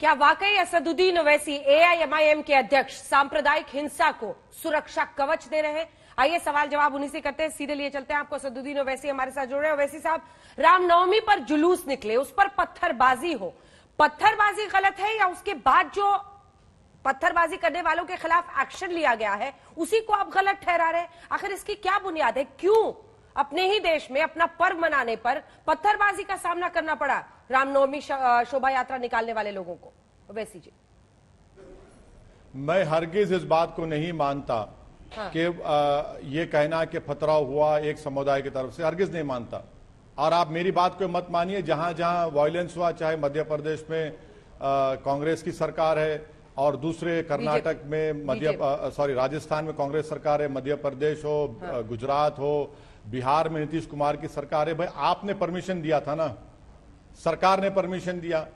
क्या वाकई असदुद्दीन ओवैसी एआईएमआईएम के अध्यक्ष सांप्रदायिक हिंसा को सुरक्षा कवच दे रहे हैं आइए सवाल जवाब उन्हीं से करते हैं सीधे लिए चलते हैं आपको असदुद्दीन ओवैसी हमारे साथ जुड़ रहे हैं ओवैसी साहब रामनवमी पर जुलूस निकले उस पर पत्थरबाजी हो पत्थरबाजी गलत है या उसके बाद जो पत्थरबाजी करने वालों के खिलाफ एक्शन लिया गया है उसी को आप गलत ठहरा रहे हैं आखिर इसकी क्या बुनियाद है क्यों अपने ही देश में अपना पर्व मनाने पर पत्थरबाजी का सामना करना पड़ा रामनवमी शोभा यात्रा निकालने वाले लोगों को वैसी जी मैं हरगिज इस बात को नहीं मानता हाँ। कि ये कहना कि फतराव हुआ एक समुदाय की तरफ से हरगिज नहीं मानता और आप मेरी बात को मत मानिए जहां जहां वायलेंस हुआ चाहे मध्य प्रदेश में कांग्रेस की सरकार है और दूसरे कर्नाटक में मध्य सॉरी राजस्थान में कांग्रेस सरकार है मध्य प्रदेश हो हाँ। गुजरात हो बिहार में नीतीश कुमार की सरकार है भाई आपने परमिशन दिया था ना सरकार ने परमिशन दिया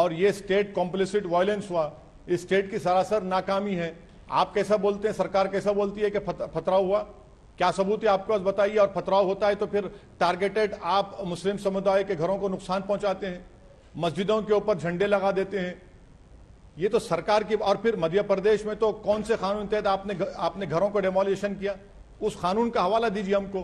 और ये स्टेट कॉम्प्लिसिट वायलेंस हुआ इस स्टेट की सरासर नाकामी है आप कैसा बोलते हैं सरकार कैसा बोलती है कि फतराव हुआ क्या सबूत है आपके पास बताइए और फतराव होता है तो फिर टारगेटेड आप मुस्लिम समुदाय के घरों को नुकसान पहुंचाते हैं मस्जिदों के ऊपर झंडे लगा देते हैं ये तो सरकार की और फिर मध्य प्रदेश में तो कौन से कानून तहत आपने आपने घरों को डेमोलिशन किया उस कानून का हवाला दीजिए हमको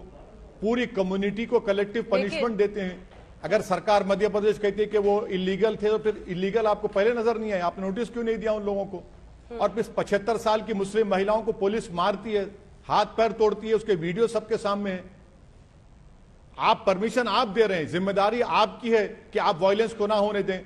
पूरी कम्युनिटी को कलेक्टिव पनिशमेंट देते हैं अगर सरकार मध्य प्रदेश कहती है कि वो इलीगल थे तो फिर इलीगल आपको पहले नजर नहीं आया आपने नोटिस क्यों नहीं दिया उन लोगों को हम्म। और फिर पचहत्तर साल की मुस्लिम महिलाओं को पुलिस मारती है हाथ पैर तोड़ती है उसके वीडियो सबके सामने है आप परमिशन आप दे रहे हैं जिम्मेदारी आपकी है कि आप वायलेंस को ना होने दें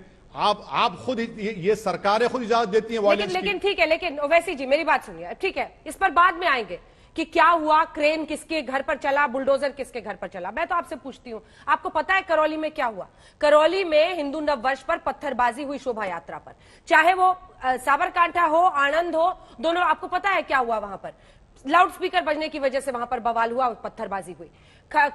आप आप खुद ये, ये सरकारें खुद इजाजत देती हैं वायलेंस लेकिन ठीक है लेकिन ओवैसी जी मेरी बात सुनिए ठीक है इस पर बाद में आएंगे कि क्या हुआ क्रेन किसके घर पर चला बुलडोजर किसके घर पर चला मैं तो आपसे पूछती हूँ आपको पता है करौली में क्या हुआ करौली में हिंदू नववर्ष पर पत्थरबाजी हुई शोभा यात्रा पर चाहे वो साबरकांठा हो आनंद हो दोनों आपको पता है क्या हुआ वहां पर लाउड स्पीकर बजने की वजह से वहां पर बवाल हुआ पत्थरबाजी हुई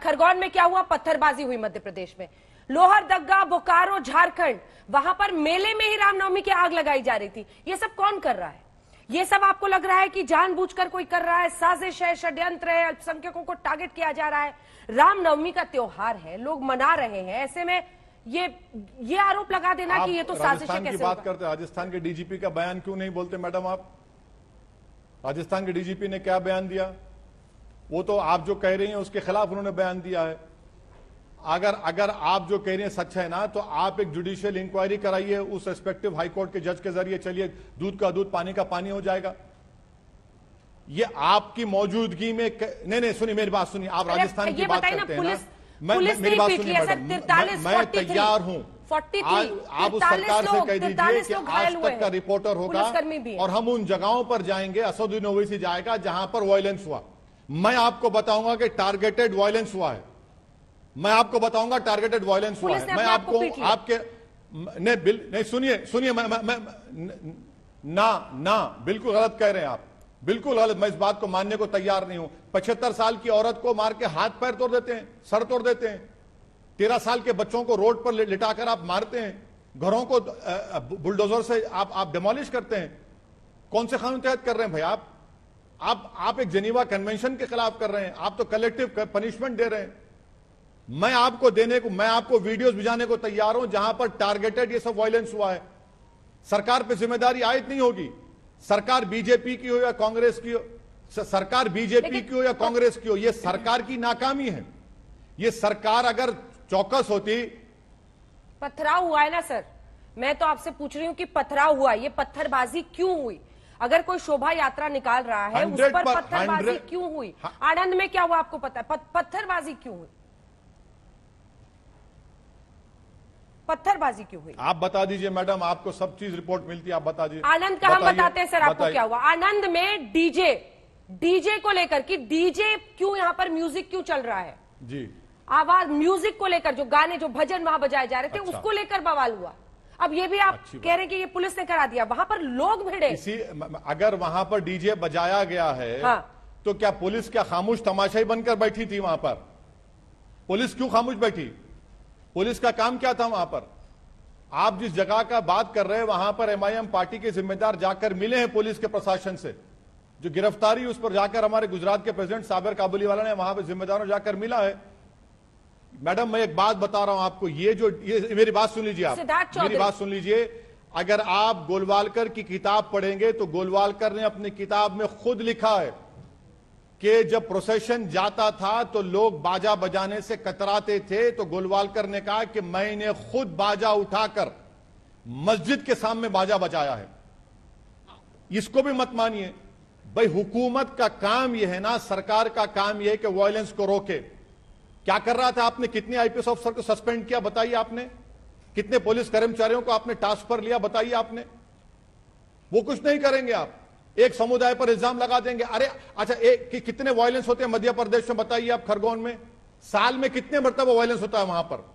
खरगोन में क्या हुआ पत्थरबाजी हुई मध्य प्रदेश में लोहरदगा बोकारो झारखंड वहां पर मेले में ही रामनवमी की आग लगाई जा रही थी ये सब कौन कर रहा है ये सब आपको लग रहा है कि जानबूझकर कोई कर रहा है साजिश है षड्यंत्र है अल्पसंख्यकों को टारगेट किया जा रहा है रामनवमी का त्योहार है लोग मना रहे हैं ऐसे में ये ये आरोप लगा देना कि ये तो साजिश है कैसे बात करते राजस्थान के डीजीपी का बयान क्यों नहीं बोलते मैडम आप राजस्थान के डीजीपी ने क्या बयान दिया वो तो आप जो कह रही हैं उसके खिलाफ उन्होंने बयान दिया है अगर अगर आप जो कह रहे हैं सच है ना तो आप एक जुडिशियल इंक्वायरी कराइए उस रेस्पेक्टिव हाईकोर्ट के जज के जरिए चलिए दूध का दूध पानी का पानी हो जाएगा ये आपकी मौजूदगी में क... नहीं नहीं सुनिए मेरी बात सुनिए आप राजस्थान की बात करते हैं मैं मेरी बात सुनिए मैडम मैं तैयार हूं आप उस सरकार से कह दीजिए कि आज तक का रिपोर्टर होगा और हम उन जगहों पर जाएंगे असदुद्दीन ओवैसी जाएगा जहां पर वायलेंस हुआ मैं आपको बताऊंगा कि टारगेटेड वायलेंस हुआ है मैं आपको बताऊंगा टारगेटेड वायलेंस हुआ है मैं आपको आपके ने बिल नहीं सुनिए सुनिए मैं, मैं, मैं ना ना बिल्कुल गलत कह रहे हैं आप बिल्कुल गलत मैं इस बात को मानने को तैयार नहीं हूं पचहत्तर साल की औरत को मार के हाथ पैर तोड़ देते हैं सर तोड़ देते हैं तेरह साल के बच्चों को रोड पर लिटाकर आप मारते हैं घरों को बुलडोजर से आप आप डिमोलिश करते हैं कौन से कानून तहत कर रहे हैं भाई आप आप आप एक जेनीवा कन्वेंशन के खिलाफ कर रहे हैं आप तो कलेक्टिव पनिशमेंट दे रहे हैं मैं आपको देने को मैं आपको वीडियोस भिजाने को तैयार हूं जहां पर टारगेटेड ये सब वायलेंस हुआ है सरकार पे जिम्मेदारी आयत नहीं होगी सरकार बीजेपी की हो या कांग्रेस की हो सरकार बीजेपी की हो या कांग्रेस की हो ये सरकार की नाकामी है ये सरकार अगर चौकस होती पथराव हुआ है ना सर मैं तो आपसे पूछ रही हूं कि पथराव हुआ ये पत्थरबाजी क्यों हुई अगर कोई शोभा यात्रा निकाल रहा है उस पर पत्थरबाजी क्यों हुई हाँ। आनंद में क्या हुआ आपको पता है पत्थरबाजी क्यों हुई पत्थरबाजी क्यों हुई आप बता दीजिए मैडम आपको सब चीज रिपोर्ट मिलती है आप बता दीजिए आनंद का हम बताते हैं सर आपको क्या हुआ आनंद में डीजे डीजे को लेकर कि डीजे क्यों यहाँ पर म्यूजिक क्यों चल रहा है जी आवाज म्यूजिक को लेकर जो गाने जो भजन वहां बजाए जा रहे थे अच्छा। उसको लेकर बवाल हुआ अब ये भी आप कह रहे हैं कि ये पुलिस ने करा दिया वहां पर लोग भिड़े इसी अगर वहां पर डीजे बजाया गया है हाँ। तो क्या पुलिस क्या खामोश तमाशा ही बनकर बैठी थी वहां पर पुलिस क्यों खामोश बैठी पुलिस का काम क्या था वहां पर आप जिस जगह का बात कर रहे हैं वहां पर एमआईएम पार्टी के जिम्मेदार जाकर मिले हैं पुलिस के प्रशासन से जो गिरफ्तारी उस पर जाकर हमारे गुजरात के प्रेसिडेंट साबिर काबुलीवाला ने वहां पर जिम्मेदारों जाकर मिला है मैडम मैं एक बात बता रहा हूं आपको ये जो ये मेरी बात सुन लीजिए आप मेरी बात सुन लीजिए अगर आप गोलवालकर की किताब पढ़ेंगे तो गोलवालकर ने अपनी किताब में खुद लिखा है कि जब प्रोसेशन जाता था तो लोग बाजा बजाने से कतराते थे तो गोलवालकर ने कहा कि मैंने खुद बाजा उठाकर मस्जिद के सामने बाजा बजाया है इसको भी मत मानिए भाई हुकूमत का काम यह है ना सरकार का काम यह है कि वायलेंस को रोके क्या कर रहा था आपने कितने आईपीएस ऑफिसर को सस्पेंड किया बताइए आपने कितने पुलिस कर्मचारियों को आपने टास्क पर लिया बताइए आपने वो कुछ नहीं करेंगे आप एक समुदाय पर इल्जाम लगा देंगे अरे अच्छा एक कि कितने वायलेंस होते हैं मध्य प्रदेश में बताइए आप खरगोन में साल में कितने मरतबा वायलेंस होता है वहां पर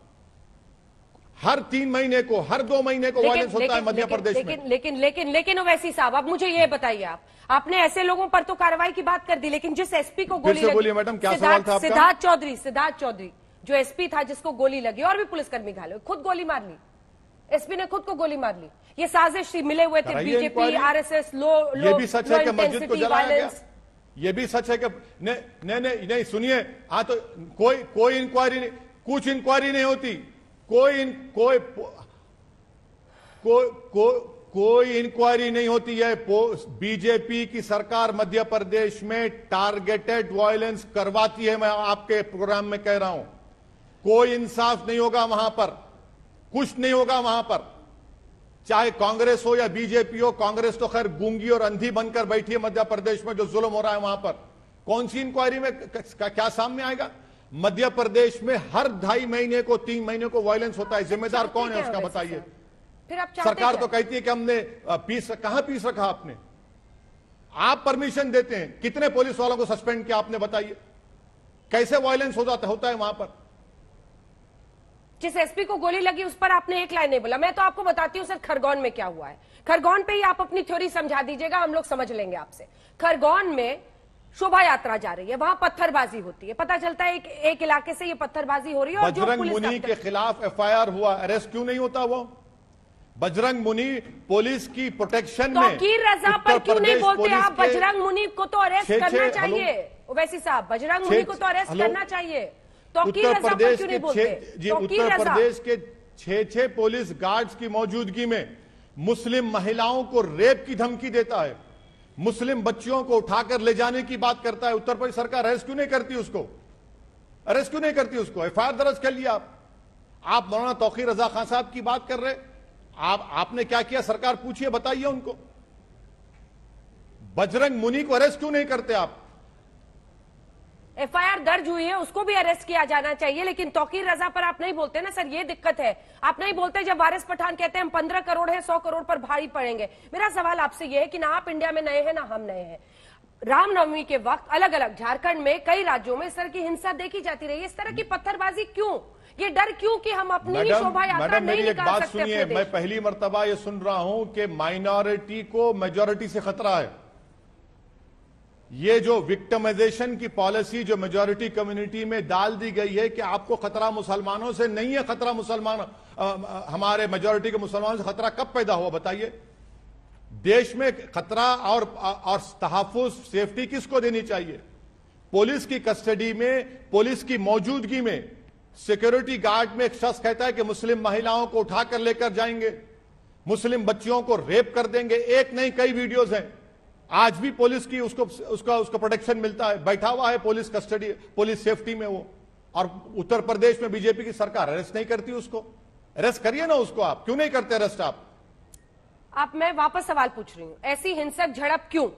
हर तीन महीने को हर दो महीने को वायलेंस होता है मध्य प्रदेश लेकिन, में लेकिन लेकिन लेकिन वैसी साहब अब मुझे ये बताइए आप आपने ऐसे लोगों पर तो कार्रवाई की बात कर दी लेकिन जिस एसपी को गोली लगी मैडम क्या सवाल था सिद्धार्थ चौधरी सिद्धार्थ चौधरी जो एसपी था जिसको गोली लगी और भी पुलिसकर्मी घायल हुए खुद गोली मार ली एसपी ने खुद को गोली मार ली ये साजिश थी मिले हुए थे बीजेपी आरएसएस लो लो ये भी सच है कि मस्जिद को जलाया गया ये भी सच है कि नहीं नहीं नहीं सुनिए हाँ तो कोई कोई इंक्वायरी नहीं कुछ इंक्वायरी नहीं होती कोई इन, कोई को, को, कोई इंक्वायरी नहीं होती है बीजेपी की सरकार मध्य प्रदेश में टारगेटेड वायलेंस करवाती है मैं आपके प्रोग्राम में कह रहा हूं कोई इंसाफ नहीं होगा वहां पर कुछ नहीं होगा वहां पर चाहे कांग्रेस हो या बीजेपी हो कांग्रेस तो खैर गूंगी और अंधी बनकर बैठी है मध्य प्रदेश में जो जुल्म हो रहा है वहां पर कौन सी इंक्वायरी में क्या सामने आएगा मध्य प्रदेश में हर ढाई महीने को तीन महीने को वायलेंस होता है जिम्मेदार कौन है उसका बताइए फिर आप सरकार तो कहती है कि हमने पीस कहा पीस रखा आपने आप परमिशन देते हैं कितने पुलिस वालों को सस्पेंड किया आपने बताइए कैसे वायलेंस हो जाता होता है वहां पर जिस एसपी को गोली लगी उस पर आपने एक लाइन नहीं बोला मैं तो आपको बताती हूँ सर खरगोन में क्या हुआ है खरगोन पे ही आप अपनी थ्योरी समझा दीजिएगा हम लोग समझ लेंगे आपसे खरगोन में शोभा यात्रा जा रही है वहां पत्थरबाजी होती है पता चलता है एक, एक इलाके से ये पत्थरबाजी हो रही है बजरंग मुनि के खिलाफ एफआईआर हुआ अरेस्ट क्यों नहीं होता वो बजरंग मुनि पुलिस की प्रोटेक्शन तो में रजा पर क्यों नहीं बोलते आप बजरंग मुनि को तो अरेस्ट करना चाहिए वैसी साहब बजरंग मुनि को तो अरेस्ट करना चाहिए तो उत्तर तो प्रदेश के छह जी उत्तर प्रदेश के छह छह पुलिस गार्ड्स की मौजूदगी में मुस्लिम महिलाओं को रेप की धमकी देता है मुस्लिम बच्चियों को उठाकर ले जाने की बात करता है उत्तर प्रदेश सरकार अरेस्ट क्यों नहीं करती उसको अरेस्ट क्यों नहीं करती उसको एफ दर्ज कर लिया आप आप मौलाना तोखीर रजा खान साहब की बात कर रहे आप आपने क्या किया सरकार पूछिए बताइए उनको बजरंग मुनि को अरेस्ट क्यों नहीं करते आप एफआईआर दर्ज हुई है उसको भी अरेस्ट किया जाना चाहिए लेकिन तोकीर रजा पर आप नहीं बोलते ना सर ये दिक्कत है आप नहीं बोलते जब वारिस पठान कहते हैं हम पंद्रह करोड़ है सौ करोड़ पर भारी पड़ेंगे मेरा सवाल आपसे ये है कि ना आप इंडिया में नए हैं ना हम नए हैं रामनवमी के वक्त अलग अलग झारखंड में कई राज्यों में इस तरह की हिंसा देखी जाती रही है इस तरह की पत्थरबाजी क्यों ये डर क्यों कि हम अपनी ही शोभा यात्रा नहीं एक निकाल बात सुनिए मैं पहली मरतबा ये सुन रहा हूं कि माइनॉरिटी को मेजोरिटी से खतरा है ये जो विक्टमाइजेशन की पॉलिसी जो मेजोरिटी कम्युनिटी में डाल दी गई है कि आपको खतरा मुसलमानों से नहीं है खतरा मुसलमान हमारे मेजोरिटी के मुसलमानों से खतरा कब पैदा हुआ बताइए देश में खतरा और और तहफुज सेफ्टी किसको देनी चाहिए पुलिस की कस्टडी में पुलिस की मौजूदगी में सिक्योरिटी गार्ड में एक शख्स कहता है कि मुस्लिम महिलाओं को उठाकर लेकर जाएंगे मुस्लिम बच्चियों को रेप कर देंगे एक नहीं कई वीडियोज हैं आज भी पुलिस की उसको उसका उसका प्रोटेक्शन मिलता है बैठा हुआ है पुलिस कस्टडी पुलिस सेफ्टी में वो और उत्तर प्रदेश में बीजेपी की सरकार अरेस्ट नहीं करती उसको अरेस्ट करिए ना उसको आप क्यों नहीं करते अरेस्ट आप आप मैं वापस सवाल पूछ रही हूं ऐसी हिंसक झड़प क्यों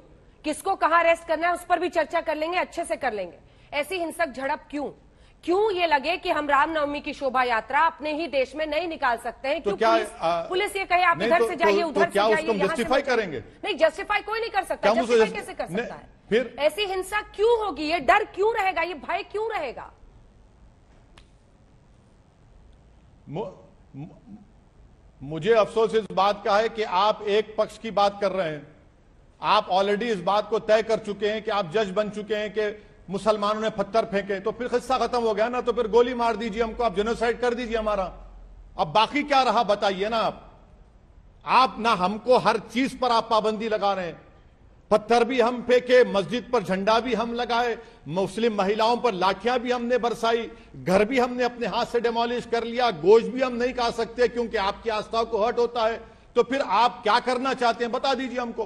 किसको कहा अरेस्ट करना है उस पर भी चर्चा कर लेंगे अच्छे से कर लेंगे ऐसी हिंसक झड़प क्यों क्यों ये लगे कि हम रामनवमी की शोभा यात्रा अपने ही देश में नहीं निकाल सकते हैं तो क्यों क्या पुलिस, पुलिस ये कहे आप इधर तो, से जाइए तो, तो उधर तो से जाइए जस्टिफाई करेंगे नहीं जस्टिफाई कोई नहीं कर सकता जस्टिफाई कैसे कर सकता है फिर ऐसी हिंसा क्यों होगी ये डर क्यों रहेगा ये भय क्यों रहेगा मुझे अफसोस इस बात का है कि आप एक पक्ष की बात कर रहे हैं आप ऑलरेडी इस बात को तय कर चुके हैं कि आप जज बन चुके हैं कि मुसलमानों ने पत्थर फेंके तो फिर खिस्सा खत्म हो गया ना तो फिर गोली मार दीजिए हमको आप जेनोसाइड कर दीजिए हमारा अब बाकी क्या रहा बताइए ना आप आप ना हमको हर चीज पर आप पाबंदी लगा रहे हैं पत्थर भी हम फेंके मस्जिद पर झंडा भी हम लगाए मुस्लिम महिलाओं पर लाठियां भी हमने बरसाई घर भी हमने अपने हाथ से डेमोलिश कर लिया गोश भी हम नहीं खा सकते क्योंकि आपकी आस्था को हर्ट होता है तो फिर आप क्या करना चाहते हैं बता दीजिए हमको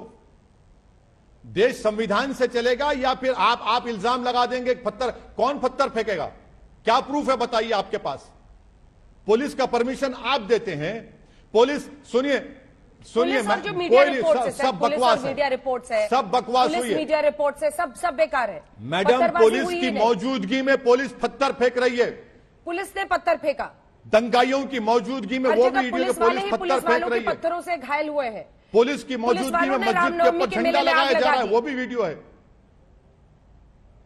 देश संविधान से चलेगा या फिर आप आप इल्जाम लगा देंगे पत्थर कौन पत्थर फेंकेगा क्या प्रूफ है बताइए आपके पास पुलिस का परमिशन आप देते हैं पुलिस सुनिए सुनिए सब बकवास मीडिया रिपोर्ट है सब बकवास हुई मीडिया रिपोर्ट है सब सब बेकार है मैडम पुलिस की मौजूदगी में पुलिस पत्थर फेंक रही है पुलिस ने पत्थर फेंका दंगाइयों की मौजूदगी में वो भी पुलिस पत्थर फेंक रही है पत्थरों से घायल हुए हैं पुलिस की मौजूदगी में मस्जिद के ऊपर झंडा लगाया जा रहा है वो भी वीडियो है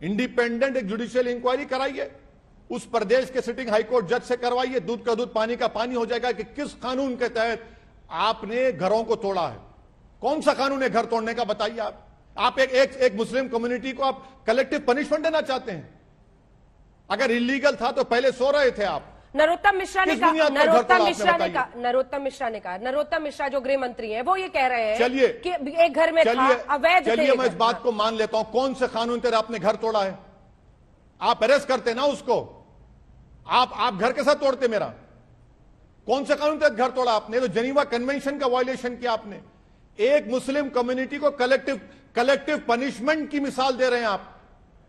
इंडिपेंडेंट एक जुडिशियल इंक्वायरी कराइए उस प्रदेश के सिटिंग हाईकोर्ट जज से करवाइए दूध का दूध पानी का पानी हो जाएगा कि किस कानून के तहत आपने घरों को तोड़ा है कौन सा कानून है घर तोड़ने का बताइए आप आप एक एक, एक मुस्लिम कम्युनिटी को आप कलेक्टिव पनिशमेंट देना चाहते हैं अगर इलीगल था तो पहले सो रहे थे आप नरोत्तम मिश्रा ने कहा नरोत्तम मिश्रा ने कहा नरोत्तम मिश्रा ने कहा नरोत्तम मिश्रा जो गृह मंत्री है वो ये कह रहे हैं चलिए कि एक घर में अवैध चलिए मैं इस बात को मान लेता हूं कौन से कानून तेरा आपने घर तोड़ा है आप अरेस्ट करते ना उसको आप आप घर के साथ तोड़ते मेरा कौन से कानून तहत घर तोड़ा आपने तो जनीवा कन्वेंशन का वायोलेशन किया आपने एक मुस्लिम कम्युनिटी को कलेक्टिव कलेक्टिव पनिशमेंट की मिसाल दे रहे हैं आप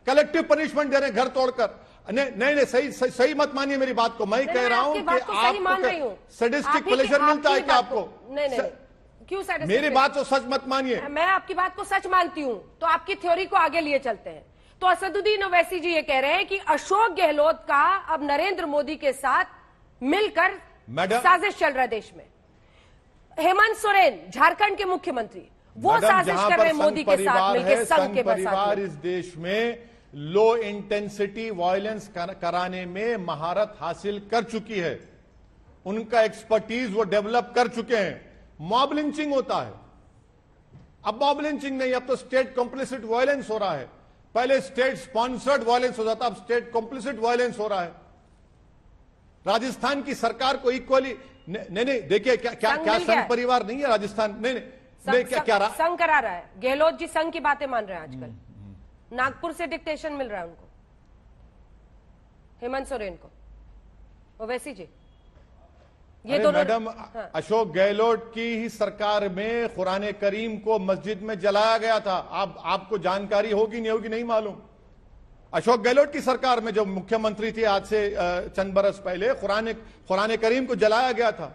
कलेक्टिव पनिशमेंट दे रहे हैं घर तोड़कर नहीं नहीं सही सही, सही मत मानिए मेरी बात को मैं कह रहा हूँ सडिस्टिक प्लेजर मिलता है क्या आपको क्यों नहीं मेरी बात तो सच मत मानिए मैं आपकी बात को सच मानती हूँ तो आपकी थ्योरी को आगे लिए चलते हैं तो असदुद्दीन ओवैसी जी ये कह रहे हैं कि अशोक गहलोत का अब नरेंद्र मोदी के साथ मिलकर साजिश चल रहा है देश में हेमंत सोरेन झारखंड के मुख्यमंत्री वो साजिश कर रहे हैं मोदी के साथ मिलकर संघ के परिवार इस देश में लो इंटेंसिटी वायलेंस कराने में महारत हासिल कर चुकी है उनका एक्सपर्टीज वो डेवलप कर चुके हैं मॉब लिंचिंग होता है अब मॉब लिंचिंग नहीं अब तो स्टेट कॉम्प्लिसिट वायलेंस हो रहा है पहले स्टेट स्पॉन्सर्ड वायलेंस हो जाता अब स्टेट कॉम्प्लिसिट वायलेंस हो रहा है राजस्थान की सरकार को इक्वली नहीं नहीं देखिए क्या क्या क्या संघ परिवार नहीं है राजस्थान नहीं नहीं, नहीं क्या क्या संघ करा रहा है गहलोत जी संघ की बातें मान रहे हैं आजकल नागपुर से डिक्टेशन मिल रहा है उनको हेमंत सोरेन को ओवैसी जी ये दोनों मैडम हाँ। अशोक गहलोत की ही सरकार में कुरान करीम को मस्जिद में जलाया गया था आप आपको जानकारी होगी नहीं होगी नहीं मालूम अशोक गहलोत की सरकार में जो मुख्यमंत्री थी आज से चंद बरस पहले कुरान कुरान करीम को जलाया गया था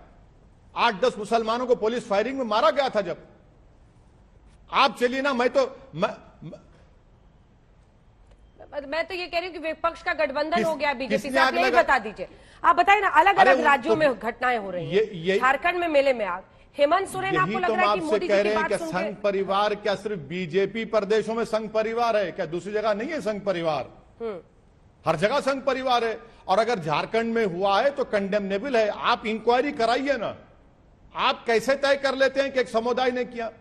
आठ दस मुसलमानों को पुलिस फायरिंग में मारा गया था जब आप चलिए ना मैं तो मैं, मैं तो ये कह रही हूँ कि विपक्ष का गठबंधन हो गया बीजेपी से आप यही बता दीजिए आप बताइए ना अलग अलग राज्यों तो में घटनाएं हो रही है झारखंड में मेले में आग हेमंत सोरेन आपको तो लग रहा है कि मोदी कह रहे हैं कि संघ परिवार क्या सिर्फ बीजेपी प्रदेशों में संघ परिवार है क्या दूसरी जगह नहीं है संघ परिवार हम्म। हर जगह संघ परिवार है और अगर झारखंड में हुआ है तो कंडेमनेबल है आप इंक्वायरी कराइए ना आप कैसे तय कर लेते हैं कि एक समुदाय ने किया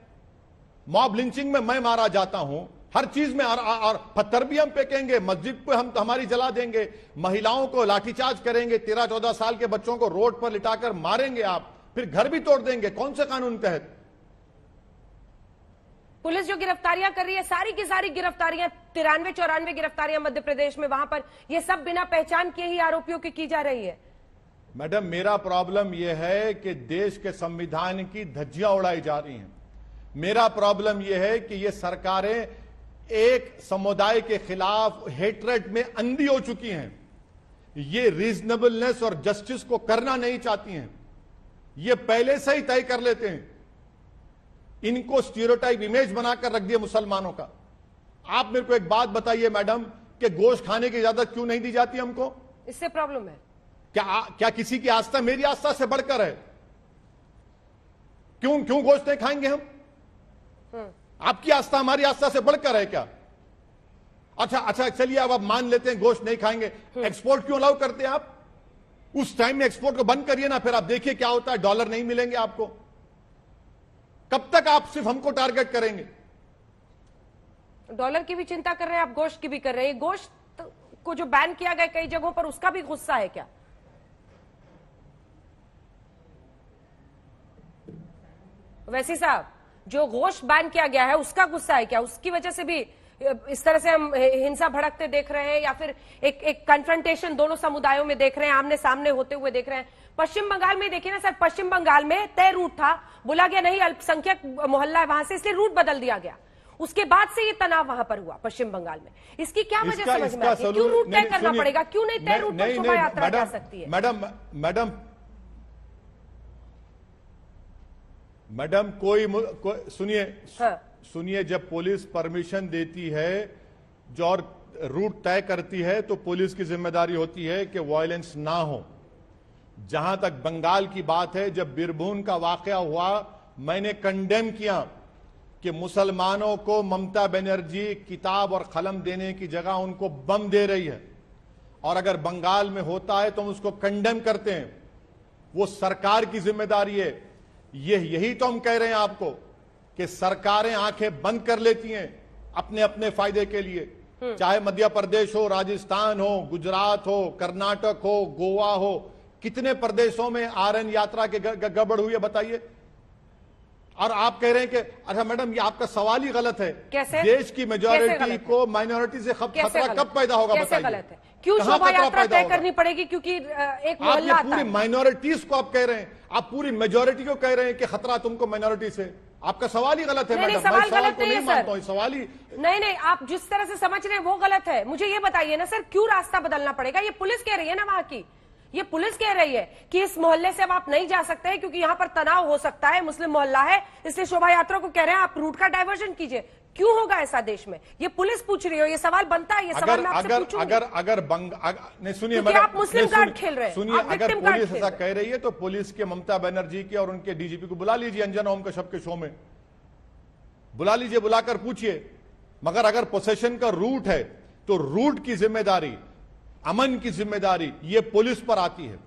मॉब लिंचिंग में मैं मारा जाता हूं हर चीज में और, और पत्थर भी हम फेंकेंगे मस्जिद पे हम हमारी जला देंगे महिलाओं को लाठीचार्ज करेंगे तेरह चौदह साल के बच्चों को रोड पर लिटाकर मारेंगे आप फिर घर भी तोड़ देंगे कौन से कानून तहत पुलिस जो गिरफ्तारियां कर रही है सारी की सारी गिरफ्तारियां तिरानवे चौरानवे गिरफ्तारियां मध्य प्रदेश में वहां पर ये सब बिना पहचान के ही आरोपियों की की जा रही है मैडम मेरा प्रॉब्लम यह है कि देश के संविधान की धज्जियां उड़ाई जा रही हैं मेरा प्रॉब्लम यह है कि ये सरकारें एक समुदाय के खिलाफ हेटरेट में अंधी हो चुकी हैं ये रीजनेबलनेस और जस्टिस को करना नहीं चाहती हैं ये पहले से ही तय कर लेते हैं इनको स्टीरोटाइप इमेज बनाकर रख दिया मुसलमानों का आप मेरे को एक बात बताइए मैडम कि गोश्त खाने की इजाजत क्यों नहीं दी जाती हमको इससे प्रॉब्लम है क्या क्या किसी की आस्था मेरी आस्था से बढ़कर है क्यों क्यों गोश्त नहीं खाएंगे हम हम्म। आपकी आस्था हमारी आस्था से बढ़कर है क्या अच्छा अच्छा चलिए अब आप मान लेते हैं गोश्त नहीं खाएंगे एक्सपोर्ट हाँ। क्यों अलाउ करते हैं आप उस टाइम में एक्सपोर्ट को बंद करिए ना फिर आप देखिए क्या होता है डॉलर नहीं मिलेंगे आपको कब तक आप सिर्फ हमको टारगेट करेंगे डॉलर की भी चिंता कर रहे हैं आप गोश्त की भी कर रहे हैं गोश्त को जो बैन किया गया कई जगहों पर उसका भी गुस्सा है क्या वैसी साहब जो गोश्त बैन किया गया है उसका गुस्सा है क्या उसकी वजह से भी इस तरह से हम हिंसा भड़कते देख रहे हैं या फिर एक एक कंफ्रंटेशन दोनों समुदायों में देख रहे हैं आमने सामने होते हुए देख रहे हैं पश्चिम बंगाल में देखिए ना सर पश्चिम बंगाल में तय रूट था बोला गया नहीं अल्पसंख्यक मोहल्ला है वहां से इसलिए रूट बदल दिया गया उसके बाद से ये तनाव वहां पर हुआ पश्चिम बंगाल में इसकी क्या वजह समझ में क्यों रूट तय करना पड़ेगा क्यों नहीं तय रूट पर शोभा यात्रा जा सकती है मैडम मैडम मैडम कोई, को, सुनिए हाँ। सुनिए जब पुलिस परमिशन देती है जो और रूट तय करती है तो पुलिस की जिम्मेदारी होती है कि वायलेंस ना हो जहां तक बंगाल की बात है जब बीरभूम का वाकया हुआ मैंने कंडेम किया कि मुसलमानों को ममता बनर्जी किताब और कलम देने की जगह उनको बम दे रही है और अगर बंगाल में होता है तो हम उसको कंडेम करते हैं वो सरकार की जिम्मेदारी है ये यही तो हम कह रहे हैं आपको कि सरकारें आंखें बंद कर लेती हैं अपने अपने फायदे के लिए हम्म। चाहे मध्य प्रदेश हो राजस्थान हो गुजरात हो कर्नाटक हो गोवा हो कितने प्रदेशों में आर यात्रा के गड़बड़ हुई है बताइए और आप कह रहे हैं कि अच्छा मैडम ये आपका सवाल ही गलत है कैसे? देश की मेजोरिटी को माइनॉरिटी से खतरा कब पैदा होगा बताइए क्यों शोभा यात्रा तय करनी पड़ेगी क्योंकि एक आप पूरी माइनॉरिटीज को आप कह रहे हैं आप पूरी मेजोरिटी को कह रहे हैं कि खतरा तुमको माइनॉरिटी से आपका सवाल ही गलत है नहीं, नहीं सवाल, सवाल गलत नहीं है सर सवाल ही नहीं नहीं आप जिस तरह से समझ रहे हैं वो गलत है मुझे ये बताइए ना सर क्यों रास्ता बदलना पड़ेगा ये पुलिस कह रही है ना वहां की ये पुलिस कह रही है कि इस मोहल्ले से अब आप नहीं जा सकते हैं क्योंकि यहाँ पर तनाव हो सकता है मुस्लिम मोहल्ला है इसलिए शोभा यात्रा को कह रहे हैं आप रूट का डायवर्जन कीजिए क्यों होगा ऐसा देश में ये पुलिस पूछ रही हो ये सवाल बनता है ये अगर, सवाल मैं आपसे अगर, अगर अगर बंग सुनिए आप मुस्लिम कार्ड खेल रहे हैं सुनिए अगर पुलिस ऐसा कह रही है तो पुलिस के ममता बनर्जी के और उनके डीजीपी को बुला लीजिए अंजन ओम कश्यप के शो में बुला लीजिए बुलाकर पूछिए मगर अगर पोसेशन का रूट है तो रूट की जिम्मेदारी अमन की जिम्मेदारी ये पुलिस पर आती है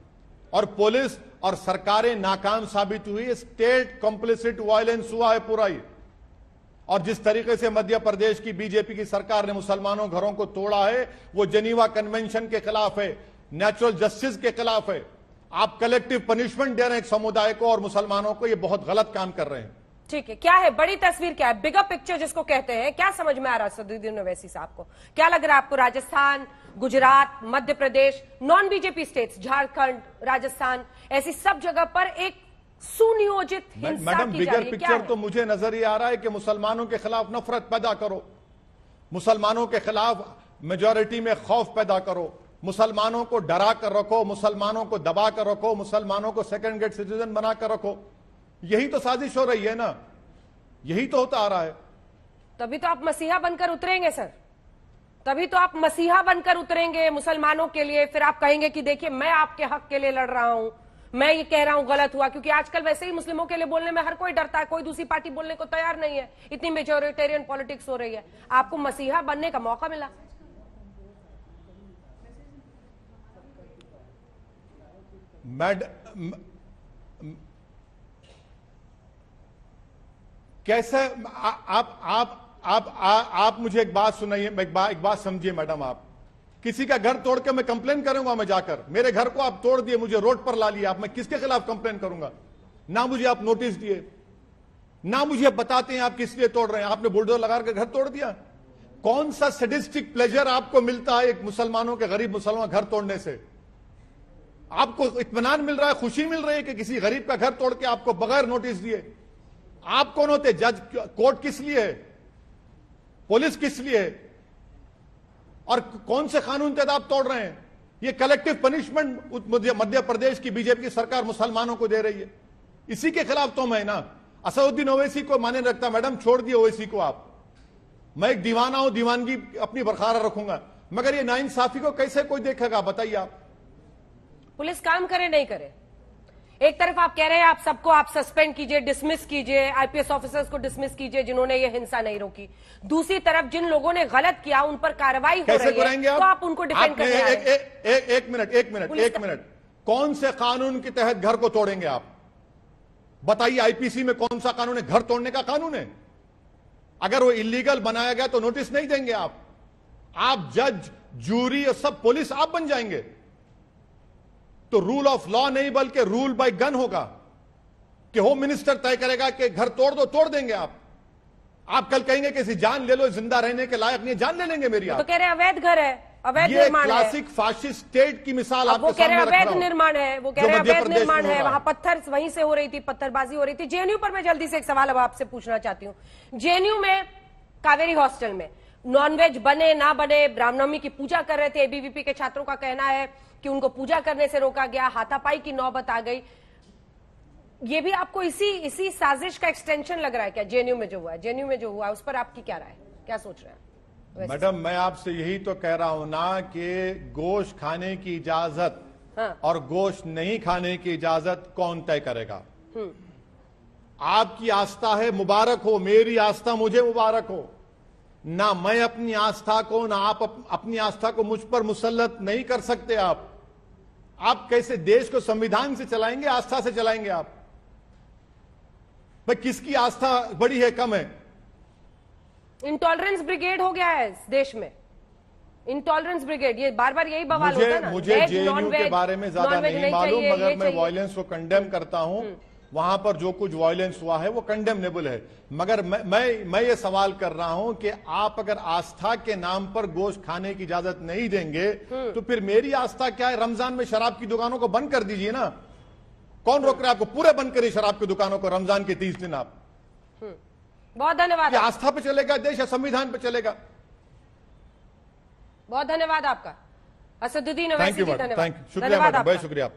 और पुलिस और सरकारें नाकाम साबित हुई स्टेट कॉम्प्लिसिट वायलेंस हुआ है पूरा ही और जिस तरीके से मध्य प्रदेश की बीजेपी की सरकार ने मुसलमानों घरों को तोड़ा है वो जेनीवा कन्वेंशन के खिलाफ है नेचुरल जस्टिस के खिलाफ है आप कलेक्टिव पनिशमेंट दे रहे हैं समुदाय को और मुसलमानों को ये बहुत गलत काम कर रहे हैं ठीक है क्या है बड़ी तस्वीर क्या है बिगर पिक्चर जिसको कहते हैं क्या समझ में आ रहा है सदुद्दीन अवैसी साहब को क्या लग रहा है आपको Rajasthan Gujarat Madhya Pradesh non BJP states Jharkhand Rajasthan ऐसी सब जगह पर एक सुनियोजित मैडम बिगर पिक्चर तो मुझे नजर ही आ रहा है कि मुसलमानों के खिलाफ नफरत पैदा करो मुसलमानों के खिलाफ मेजोरिटी में खौफ पैदा करो मुसलमानों को डरा कर रखो मुसलमानों को दबा कर रखो मुसलमानों को सेकेंड ग्रेड सिटीजन बना कर रखो यही तो साजिश हो रही है ना यही तो होता आ रहा है तभी तो आप मसीहा बनकर उतरेंगे सर तभी तो आप मसीहा बनकर उतरेंगे मुसलमानों के लिए फिर आप कहेंगे कि देखिए मैं आपके हक के लिए लड़ रहा हूं मैं ये कह रहा हूं गलत हुआ क्योंकि आजकल वैसे ही मुस्लिमों के लिए बोलने में हर कोई डरता है कोई दूसरी पार्टी बोलने को तैयार नहीं है इतनी मेजोरिटेरियन पॉलिटिक्स हो रही है आपको मसीहा बनने का मौका मिला मैड कैसे आप आप आप आ, आप मुझे एक बात सुनाइए एक बात एक बात समझिए मैडम आप किसी का घर तोड़ के मैं कंप्लेन करूंगा मैं जाकर मेरे घर को आप तोड़ दिए मुझे रोड पर ला लिया आप मैं किसके खिलाफ कंप्लेन करूंगा ना मुझे आप नोटिस दिए ना मुझे बताते हैं आप किस लिए तोड़ रहे हैं आपने बुलडोर लगा के घर तोड़ दिया कौन सा सेडिस्टिक प्लेजर आपको मिलता है एक मुसलमानों के गरीब मुसलमान घर तोड़ने से आपको इतमान मिल रहा है खुशी मिल रही है कि किसी गरीब का घर तोड़ के आपको बगैर नोटिस दिए आप कौन होते जज कोर्ट किस लिए है पुलिस किस लिए है और कौन से कानून आप तोड़ रहे हैं ये कलेक्टिव पनिशमेंट मध्य प्रदेश की बीजेपी की सरकार मुसलमानों को दे रही है इसी के खिलाफ तो मैं ना असदुद्दीन ओवैसी को माने रखता मैडम छोड़ दिए ओवैसी को आप मैं एक दीवाना हूं दीवानगी अपनी बरकरार रखूंगा मगर ये नाइंसाफी को कैसे कोई देखेगा बताइए आप पुलिस काम करे नहीं करे एक तरफ आप कह रहे हैं आप सबको आप सस्पेंड कीजिए डिसमिस कीजिए आईपीएस ऑफिसर्स को डिसमिस कीजिए जिन्होंने ये हिंसा नहीं रोकी दूसरी तरफ जिन लोगों ने गलत किया उन पर कार्रवाई हो रही है आप? तो आप उनको डिफेंड करने एक, एक, एक, एक मिनट एक मिनट एक मिनट कौन से कानून के तहत घर को तोड़ेंगे आप बताइए आईपीसी में कौन सा कानून है घर तोड़ने का कानून है अगर वो इलीगल बनाया गया तो नोटिस नहीं देंगे आप आप जज जूरी और सब पुलिस आप बन जाएंगे तो रूल ऑफ लॉ नहीं बल्कि रूल बाय गन होगा कि होम मिनिस्टर तय करेगा कि घर तोड़ दो तोड़ देंगे आप आप कल कहेंगे किसी जान ले लो जिंदा रहने के लायक नहीं जान ले लेंगे मेरी तो कह रहे अवैध घर है अवैध निर्माण क्लासिक फासिस्ट स्टेट की मिसाल आपको कह रहे अवैध निर्माण है वो कह रहे हैं अवैध निर्माण है वहां पत्थर वहीं से हो रही थी पत्थरबाजी हो रही थी जेएनयू पर मैं जल्दी से एक सवाल अब आपसे पूछना चाहती हूँ जेएनयू में कावेरी हॉस्टल में नॉनवेज बने ना बने ब्राह्मणमी की पूजा कर रहे थे एबीवीपी के छात्रों का कहना है कि उनको पूजा करने से रोका गया हाथापाई की नौबत आ गई ये भी आपको इसी इसी साजिश का एक्सटेंशन लग रहा है क्या जेएनयू में जो हुआ है जेएनयू में जो हुआ है उस पर आपकी क्या राय क्या सोच रहे हैं मैडम मैं आपसे यही तो कह रहा हूं ना कि गोश्त खाने की इजाजत हाँ। और गोश्त नहीं खाने की इजाजत कौन तय करेगा हम्म। आपकी आस्था है मुबारक हो मेरी आस्था मुझे मुबारक हो ना मैं अपनी आस्था को ना आप अपनी आस्था को मुझ पर मुसलत नहीं कर सकते आप आप कैसे देश को संविधान से चलाएंगे आस्था से चलाएंगे आप भाई किसकी आस्था बड़ी है कम है इंटॉलरेंस ब्रिगेड हो गया है देश में इंटॉलरेंस ब्रिगेड ये बार बार यही बवाल मुझे, होता है ना मुझे जेएनयू के बारे में ज्यादा नहीं, नहीं मालूम मगर मैं वायलेंस को कंडेम करता हूं हम्म। वहां पर जो कुछ वायलेंस हुआ है वो कंडेमनेबल है मगर मैं मैं मैं ये सवाल कर रहा हूं कि आप अगर आस्था के नाम पर गोश्त खाने की इजाजत नहीं देंगे हम्म। तो फिर मेरी आस्था क्या है रमजान में शराब की दुकानों को बंद कर दीजिए ना कौन रोक रहे आपको पूरे बंद करिए शराब की दुकानों को रमजान के तीस दिन आप हम्म। बहुत धन्यवाद आस्था पे चलेगा देश या संविधान पे चलेगा बहुत धन्यवाद आपका असदुद्दीन धन्यवाद शुक्रिया आप